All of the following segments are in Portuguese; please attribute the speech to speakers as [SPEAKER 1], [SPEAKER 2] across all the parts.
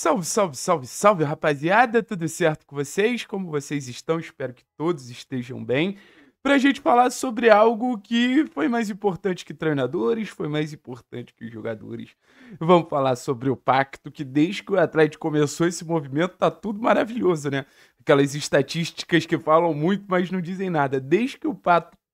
[SPEAKER 1] Salve, salve, salve, salve, rapaziada! Tudo certo com vocês? Como vocês estão? Espero que todos estejam bem. Pra gente falar sobre algo que foi mais importante que treinadores, foi mais importante que jogadores. Vamos falar sobre o pacto, que desde que o Atlético começou esse movimento tá tudo maravilhoso, né? Aquelas estatísticas que falam muito, mas não dizem nada. Desde que o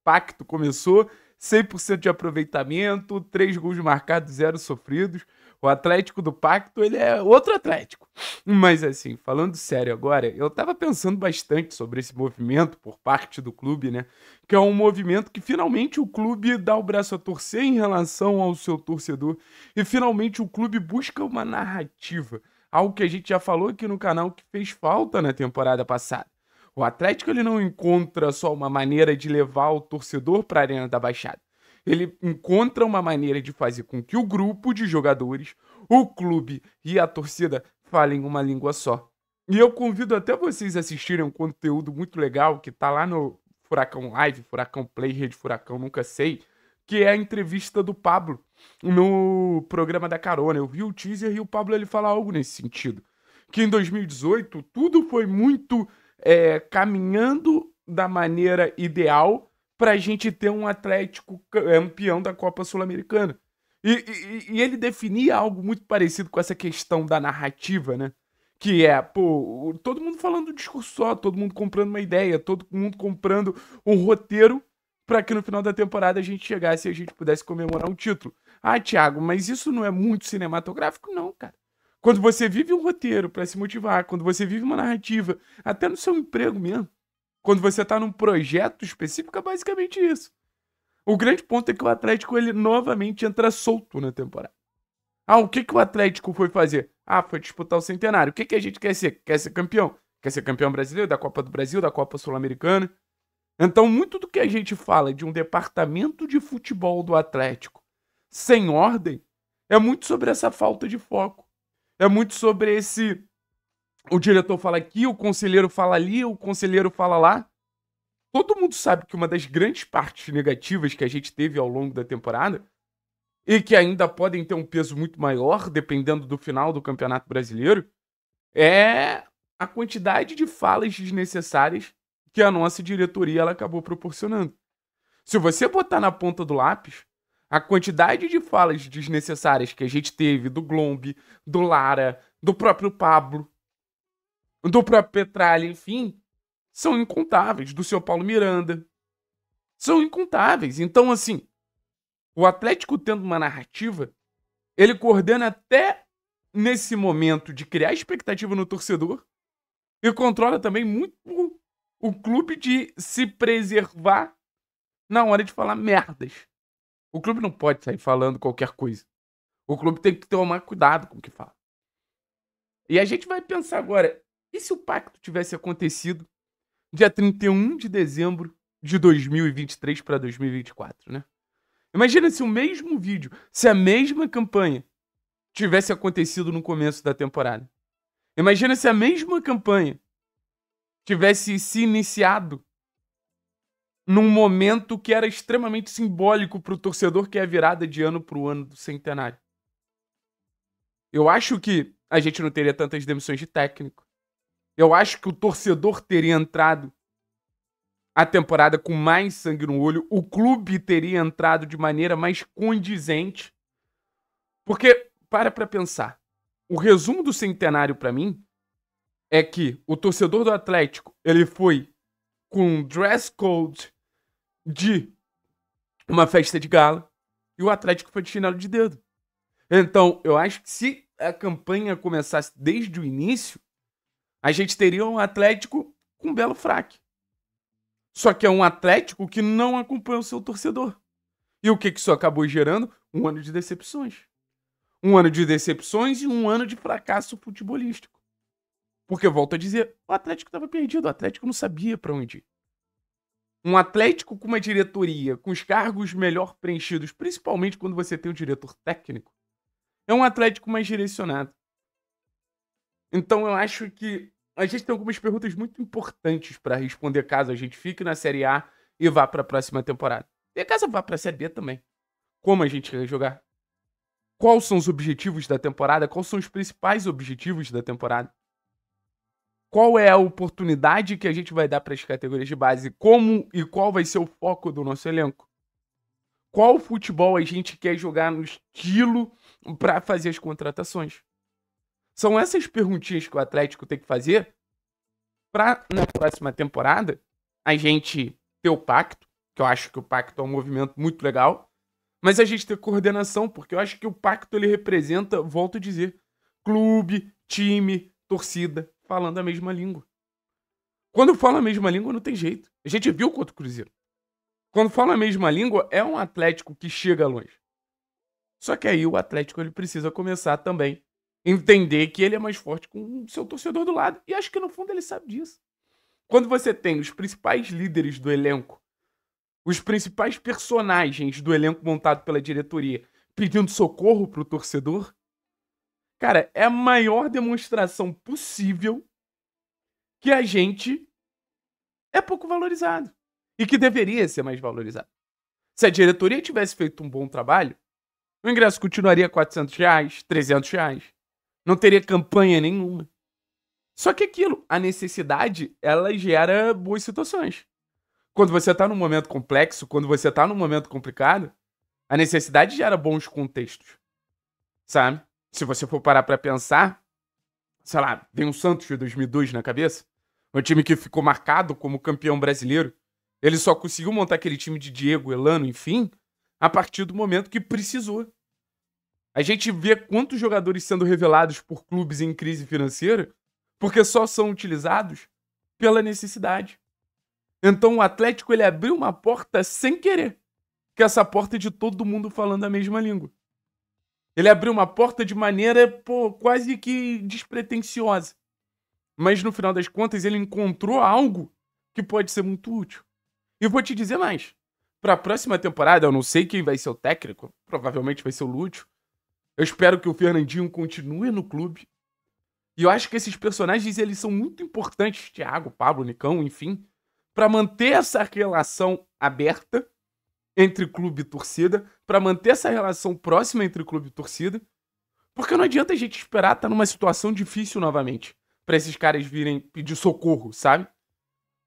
[SPEAKER 1] pacto começou, 100% de aproveitamento, 3 gols marcados, 0 sofridos. O Atlético do Pacto, ele é outro Atlético. Mas assim, falando sério agora, eu tava pensando bastante sobre esse movimento por parte do clube, né? Que é um movimento que finalmente o clube dá o braço a torcer em relação ao seu torcedor e finalmente o clube busca uma narrativa, algo que a gente já falou aqui no canal que fez falta na temporada passada. O Atlético ele não encontra só uma maneira de levar o torcedor para a Arena da Baixada ele encontra uma maneira de fazer com que o grupo de jogadores, o clube e a torcida falem uma língua só. E eu convido até vocês a assistirem um conteúdo muito legal que tá lá no Furacão Live, Furacão Play, Rede Furacão, nunca sei, que é a entrevista do Pablo no programa da Carona. Eu vi o teaser e o Pablo ele fala algo nesse sentido. Que em 2018 tudo foi muito é, caminhando da maneira ideal para a gente ter um Atlético campeão da Copa Sul-Americana. E, e, e, ele definia algo muito parecido com essa questão da narrativa, né? Que é, pô, todo mundo falando um discurso só, todo mundo comprando uma ideia, todo mundo comprando um roteiro para que no final da temporada a gente chegasse e a gente pudesse comemorar um título. Ah, Thiago, mas isso não é muito cinematográfico? Não, cara. Quando você vive um roteiro para se motivar, quando você vive uma narrativa, até no seu emprego mesmo, quando você está num projeto específico, é basicamente isso. O grande ponto é que o Atlético ele novamente entra solto na temporada. Ah, o que, que o Atlético foi fazer? Ah, foi disputar o centenário. O que, que a gente quer ser? Quer ser campeão? Quer ser campeão brasileiro, da Copa do Brasil, da Copa Sul-Americana? Então, muito do que a gente fala de um departamento de futebol do Atlético sem ordem é muito sobre essa falta de foco. É muito sobre esse o diretor fala aqui, o conselheiro fala ali, o conselheiro fala lá. Todo mundo sabe que uma das grandes partes negativas que a gente teve ao longo da temporada e que ainda podem ter um peso muito maior, dependendo do final do Campeonato Brasileiro, é a quantidade de falas desnecessárias que a nossa diretoria ela acabou proporcionando. Se você botar na ponta do lápis, a quantidade de falas desnecessárias que a gente teve do Glombe, do Lara, do próprio Pablo, do próprio Petralha, enfim, são incontáveis, do seu Paulo Miranda. São incontáveis. Então, assim, o Atlético tendo uma narrativa, ele coordena até nesse momento de criar expectativa no torcedor e controla também muito o clube de se preservar na hora de falar merdas. O clube não pode sair falando qualquer coisa. O clube tem que tomar cuidado com o que fala. E a gente vai pensar agora, e se o pacto tivesse acontecido dia 31 de dezembro de 2023 para 2024, né? Imagina se o mesmo vídeo, se a mesma campanha tivesse acontecido no começo da temporada. Imagina se a mesma campanha tivesse se iniciado num momento que era extremamente simbólico para o torcedor que é a virada de ano para o ano do centenário. Eu acho que a gente não teria tantas demissões de técnico. Eu acho que o torcedor teria entrado a temporada com mais sangue no olho, o clube teria entrado de maneira mais condizente. Porque, para pra pensar, o resumo do centenário para mim é que o torcedor do Atlético, ele foi com um dress code de uma festa de gala e o Atlético foi de chinelo de dedo. Então, eu acho que se a campanha começasse desde o início, a gente teria um Atlético com belo fraque. Só que é um Atlético que não acompanha o seu torcedor. E o que, que isso acabou gerando? Um ano de decepções. Um ano de decepções e um ano de fracasso futebolístico. Porque, volto a dizer, o Atlético estava perdido, o Atlético não sabia para onde ir. Um Atlético com uma diretoria, com os cargos melhor preenchidos, principalmente quando você tem um diretor técnico, é um Atlético mais direcionado. Então eu acho que a gente tem algumas perguntas muito importantes para responder caso a gente fique na Série A e vá para a próxima temporada. E caso vá para a Série B também. Como a gente quer jogar? Quais são os objetivos da temporada? Quais são os principais objetivos da temporada? Qual é a oportunidade que a gente vai dar para as categorias de base? Como e qual vai ser o foco do nosso elenco? Qual futebol a gente quer jogar no estilo para fazer as contratações? São essas perguntinhas que o Atlético tem que fazer para na próxima temporada a gente ter o pacto, que eu acho que o pacto é um movimento muito legal, mas a gente ter coordenação, porque eu acho que o pacto ele representa, volto a dizer, clube, time, torcida falando a mesma língua. Quando fala a mesma língua não tem jeito. A gente viu contra o Cruzeiro. Quando fala a mesma língua é um Atlético que chega longe. Só que aí o Atlético ele precisa começar também entender que ele é mais forte com o seu torcedor do lado. E acho que no fundo ele sabe disso. Quando você tem os principais líderes do elenco, os principais personagens do elenco montado pela diretoria pedindo socorro pro torcedor, cara, é a maior demonstração possível que a gente é pouco valorizado e que deveria ser mais valorizado. Se a diretoria tivesse feito um bom trabalho, o ingresso continuaria 400 reais, 300 reais. Não teria campanha nenhuma. Só que aquilo, a necessidade, ela gera boas situações. Quando você tá num momento complexo, quando você tá num momento complicado, a necessidade gera bons contextos. Sabe? Se você for parar para pensar, sei lá, vem o um Santos de 2002 na cabeça, um time que ficou marcado como campeão brasileiro. Ele só conseguiu montar aquele time de Diego, Elano, enfim, a partir do momento que precisou. A gente vê quantos jogadores sendo revelados por clubes em crise financeira porque só são utilizados pela necessidade. Então o Atlético ele abriu uma porta sem querer, que é essa porta de todo mundo falando a mesma língua. Ele abriu uma porta de maneira pô, quase que despretensiosa. Mas no final das contas ele encontrou algo que pode ser muito útil. E vou te dizer mais. Para a próxima temporada, eu não sei quem vai ser o técnico, provavelmente vai ser o Lúcio, eu espero que o Fernandinho continue no clube. E eu acho que esses personagens eles são muito importantes, Thiago, Pablo, Nicão, enfim, para manter essa relação aberta entre clube e torcida, para manter essa relação próxima entre clube e torcida, porque não adianta a gente esperar estar tá numa situação difícil novamente para esses caras virem pedir socorro, sabe?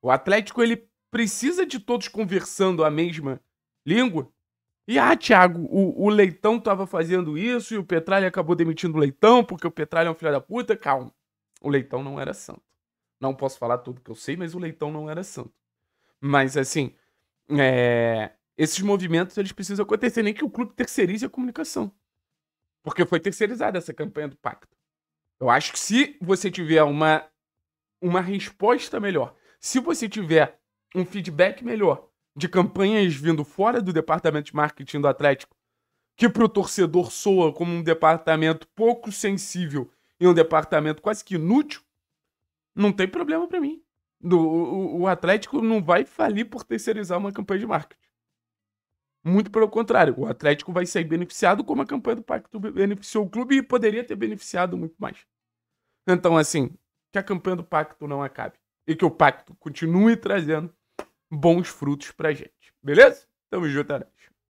[SPEAKER 1] O Atlético ele precisa de todos conversando a mesma língua e ah, Thiago, o, o Leitão tava fazendo isso e o Petralha acabou demitindo o Leitão porque o Petralha é um filho da puta. Calma. O Leitão não era santo. Não posso falar tudo que eu sei, mas o Leitão não era santo. Mas assim, é... esses movimentos eles precisam acontecer, nem que o clube terceirize a comunicação. Porque foi terceirizada essa campanha do pacto. Eu acho que se você tiver uma, uma resposta melhor, se você tiver um feedback melhor, de campanhas vindo fora do departamento de marketing do Atlético, que para o torcedor soa como um departamento pouco sensível e um departamento quase que inútil, não tem problema para mim. O, o, o Atlético não vai falir por terceirizar uma campanha de marketing. Muito pelo contrário, o Atlético vai sair beneficiado como a campanha do Pacto beneficiou o clube e poderia ter beneficiado muito mais. Então, assim, que a campanha do Pacto não acabe e que o Pacto continue trazendo bons frutos pra gente. Beleza? Tamo junto, Arantes.